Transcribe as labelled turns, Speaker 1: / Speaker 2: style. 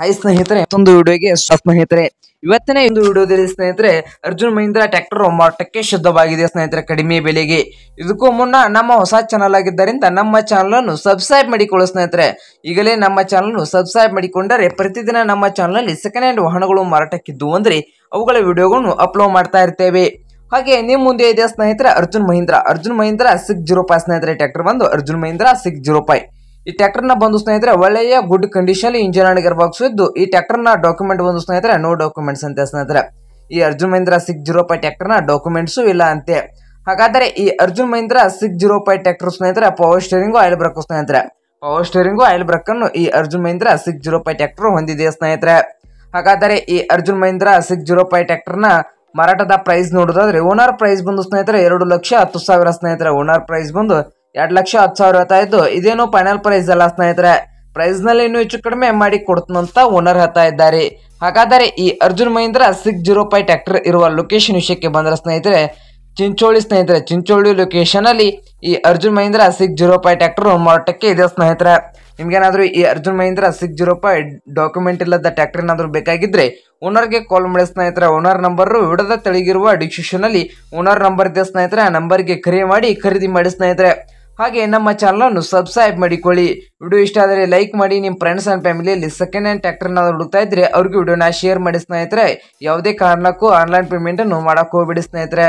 Speaker 1: hi ಸ್ನೇಹಿತರೆ ಮತ್ತೊಂದು ವಿಡಿಯೋಗೆ ಸ್ನೇಹಿತರೆ ಇವತ್ತಿನ ಒಂದು ವಿಡಿಯೋದಲ್ಲಿ ಸ್ನೇಹಿತರೆ ಅರ್ಜುನ್ ಮಹೀಂದ್ರ ಟ್ರ್ಯಾಕ್ಟರ್ ಮಾರಾಟಕ್ಕೆ ಶುದ್ಧವಾಗಿದೆ ಸ್ನೇಹಿತರೆ ಕಡಿಮೆ ಬೆಲೆಗೆ ಇದಕ್ಕೂ ಮುನ್ನ ನಮ್ಮ ಹೊಸ ಚಾನಲ್ ಆಗಿದ್ದರಿಂದ ನಮ್ಮ ಚಾನಲ್ ಅನ್ನು ಸಬ್ಸ್ಕ್ರೈಬ್ ಮಾಡಿಕೊಳ್ಳುವ ಸ್ನೇಹಿತರೆ ಈಗಲೇ ನಮ್ಮ ಚಾನಲ್ ಅನ್ನು ಸಬ್ಸ್ಕ್ರೈಬ್ ಮಾಡಿಕೊಂಡರೆ ಪ್ರತಿದಿನ ನಮ್ಮ ಚಾನಲ್ ಅಲ್ಲಿ ಸೆಕೆಂಡ್ ಹ್ಯಾಂಡ್ ವಾಹನಗಳು ಮಾರಾಟಕ್ಕಿದ್ದು ಅಂದ್ರೆ ಅವುಗಳ ವಿಡಿಯೋಗಳನ್ನು ಅಪ್ಲೋಡ್ ಮಾಡ್ತಾ ಇರ್ತೇವೆ ಹಾಗೆ ನಿಮ್ಮ ಮುಂದೆ ಇದೆ ಸ್ನೇಹಿತರೆ ಅರ್ಜುನ್ ಮಹೀಂದ್ರ ಅರ್ಜುನ್ ಮಹೀಂದ್ರ ಸಿಕ್ಸ್ ಜೀರೋ ಸ್ನೇಹಿತರೆ ಟ್ರ್ಯಾಕ್ಟರ್ ಬಂದು ಅರ್ಜುನ್ ಮಹೀಂದ್ರ ಸಿಕ್ಸ್ ಜೀರೋ ಈ ನ ಬಂದು ಸ್ನೇಹಿತರೆ ಒಳ್ಳೆಯ ಗುಡ್ ಕಂಡೀಷನ್ ಇಂಜಿನ್ ಅಂಡ್ ಈ ಇದ್ದು ಈ ನ ಡಾಕ್ಯುಮೆಂಟ್ ಬಂದು ಸ್ನೇಹಿತರೆ ನೋ ಡಾಕ್ಯುಮೆಂಟ್ಸ್ ಅಂತ ಸ್ನೇಹಿತರೆ ಈ Arjun Mahindra six zero five ನ ಡಾಕ್ಯುಮೆಂಟ್ಸು ಇಲ್ಲ ಅಂತೆ ಹಾಗಾದರೆ ಈ Arjun Mahindra six zero five tractor ಸ್ನೇಹಿತರೆ ಪವರ್ ಸ್ಟೇರಿಂಗು ಆಯಿಲ್ ಬ್ರಕ್ ಸ್ನೇಹಿತರೆ ಪವರ್ ಸ್ಟೇರಿಂಗು ಆಯಿಲ್ ಬ್ರಕ್ಕನ್ನು ಈ Arjun Mahindra six zero five tractor ಹೊಂದಿದೆ ಸ್ನೇಹಿತರೆ ಹಾಗಾದರೆ ಈ Arjun Mahindra six zero five ಟ್ರ್ಯಾಕ್ಟರ್ನ ಮಾರಾಟದ ಪ್ರೈಸ್ ನೋಡೋದಾದ್ರೆ ಓನರ್ ಪ್ರೈಸ್ ಬಂದು ಸ್ನೇಹಿತರೆ ಎರಡು ಲಕ್ಷ ಹತ್ತು ಸಾವಿರ ಸ್ನೇಹಿತರೆ ಓನರ್ ಪ್ರೈಸ್ ಬಂದು ಎರಡು ಲಕ್ಷ ಹತ್ತು ಸಾವಿರ ಹೇಳ್ತಾ ಇದ್ದು ಇದೇನು ಫೈನಲ್ ಪ್ರೈಸ್ ಅಲ್ಲ ಸ್ನೇಹಿತರೆ ಪ್ರೈಸ್ ನಲ್ಲಿ ಇನ್ನೂ ಹೆಚ್ಚು ಕಡಿಮೆ ಮಾಡಿ ಕೊಡ್ತಂತ ಓನರ್ ಹೇಳ್ತಾ ಇದ್ದಾರೆ ಹಾಗಾದರೆ ಈ Arjun Mahindra six zero five tractor ಇರುವ ಲೊಕೇಶನ್ ವಿಷಯಕ್ಕೆ ಬಂದ್ರೆ ಸ್ನೇಹಿತರೆ ಚಿಂಚೋಳಿ ಸ್ನೇಹಿತರೆ ಚಿಂಚೋಳಿ ಲೊಕೇಶನ್ ಅಲ್ಲಿ ಈ Arjun Mahindra six zero five tractor ಮಾರಾಟಕ್ಕೆ ಇದೆ ಸ್ನೇಹಿತರೆ ನಿಮ್ಗೇನಾದ್ರೂ ಈ Arjun Mahindra six zero five document ಇಲ್ಲದ ಟ್ಯಾಕ್ಟರ್ ಏನಾದರೂ ಬೇಕಾಗಿದ್ದರೆ ಓನರ್ಗೆ ಕಾಲ್ ಮಾಡಿ ಸ್ನೇಹಿತರೆ ಓನರ್ ನಂಬರ್ ವಿಡದ ಡಿಸ್ಕ್ರಿಪ್ಷನ್ ಅಲ್ಲಿ ಓನರ್ ನಂಬರ್ ಇದೆ ಸ್ನೇಹಿತರೆ ಆ ಗೆ ಕರೆ ಮಾಡಿ ಖರೀದಿ ಮಾಡಿ ಸ್ನೇಹಿತರೆ ಹಾಗೆ ನಮ್ಮ ಚಾನಲನ್ನು ಸಬ್ಸ್ಕ್ರೈಬ್ ಮಾಡಿಕೊಳ್ಳಿ ವಿಡಿಯೋ ಇಷ್ಟ ಆದರೆ ಲೈಕ್ ಮಾಡಿ ನಿಮ್ಮ ಫ್ರೆಂಡ್ಸ್ ಆ್ಯಂಡ್ ಫ್ಯಾಮಿಲಿಯಲ್ಲಿ ಸೆಕೆಂಡ್ ಹ್ಯಾಂಡ್ ಟ್ಯಾಕ್ಟರ್ನ ಹುಡುಕ್ತಾ ಇದ್ದರೆ ಅವ್ರಿಗೆ ವಿಡಿಯೋನ ಶೇರ್ ಮಾಡಿ ಸ್ನೇಹಿತರೆ ಯಾವುದೇ ಕಾರಣಕ್ಕೂ ಆನ್ಲೈನ್ ಪೇಮೆಂಟನ್ನು ಮಾಡೋಕ್ಕೆ ಹೋಗ್ಬಿಡಿ ಸ್ನೇಹಿತರೆ